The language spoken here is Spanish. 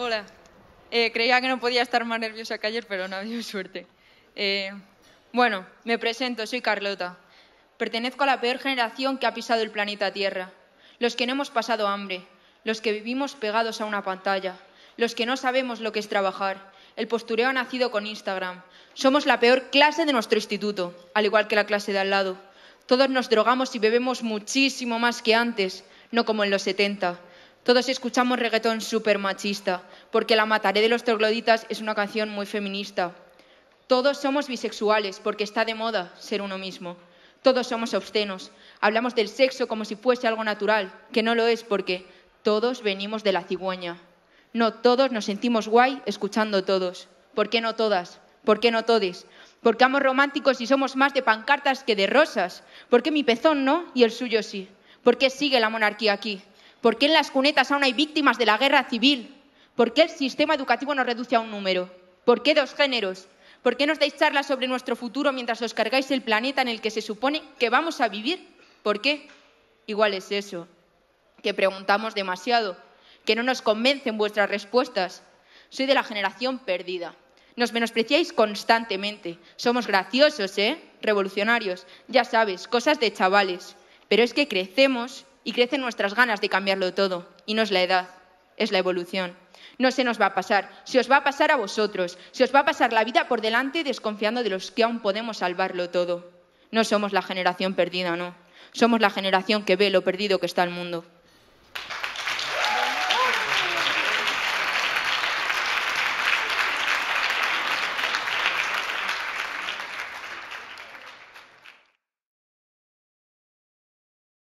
Hola. Eh, creía que no podía estar más nerviosa que ayer, pero no ha suerte. Eh, bueno, me presento, soy Carlota. Pertenezco a la peor generación que ha pisado el planeta Tierra. Los que no hemos pasado hambre, los que vivimos pegados a una pantalla, los que no sabemos lo que es trabajar. El postureo ha nacido con Instagram. Somos la peor clase de nuestro instituto, al igual que la clase de al lado. Todos nos drogamos y bebemos muchísimo más que antes, no como en los 70 todos escuchamos reggaetón súper machista, porque La Mataré de los Trogloditas es una canción muy feminista. Todos somos bisexuales, porque está de moda ser uno mismo. Todos somos obscenos. Hablamos del sexo como si fuese algo natural, que no lo es porque todos venimos de la cigüeña. No todos nos sentimos guay escuchando todos. ¿Por qué no todas? ¿Por qué no todes? ¿Por qué amos románticos y somos más de pancartas que de rosas? ¿Por qué mi pezón no y el suyo sí? ¿Por qué sigue la monarquía aquí? ¿Por qué en las cunetas aún hay víctimas de la guerra civil? ¿Por qué el sistema educativo nos reduce a un número? ¿Por qué dos géneros? ¿Por qué nos dais charlas sobre nuestro futuro mientras os cargáis el planeta en el que se supone que vamos a vivir? ¿Por qué? Igual es eso, que preguntamos demasiado, que no nos convencen vuestras respuestas. Soy de la generación perdida. Nos menospreciáis constantemente. Somos graciosos, ¿eh? Revolucionarios. Ya sabes, cosas de chavales. Pero es que crecemos y crecen nuestras ganas de cambiarlo todo. Y no es la edad, es la evolución. No se nos va a pasar. si os va a pasar a vosotros. si os va a pasar la vida por delante desconfiando de los que aún podemos salvarlo todo. No somos la generación perdida, no. Somos la generación que ve lo perdido que está el mundo.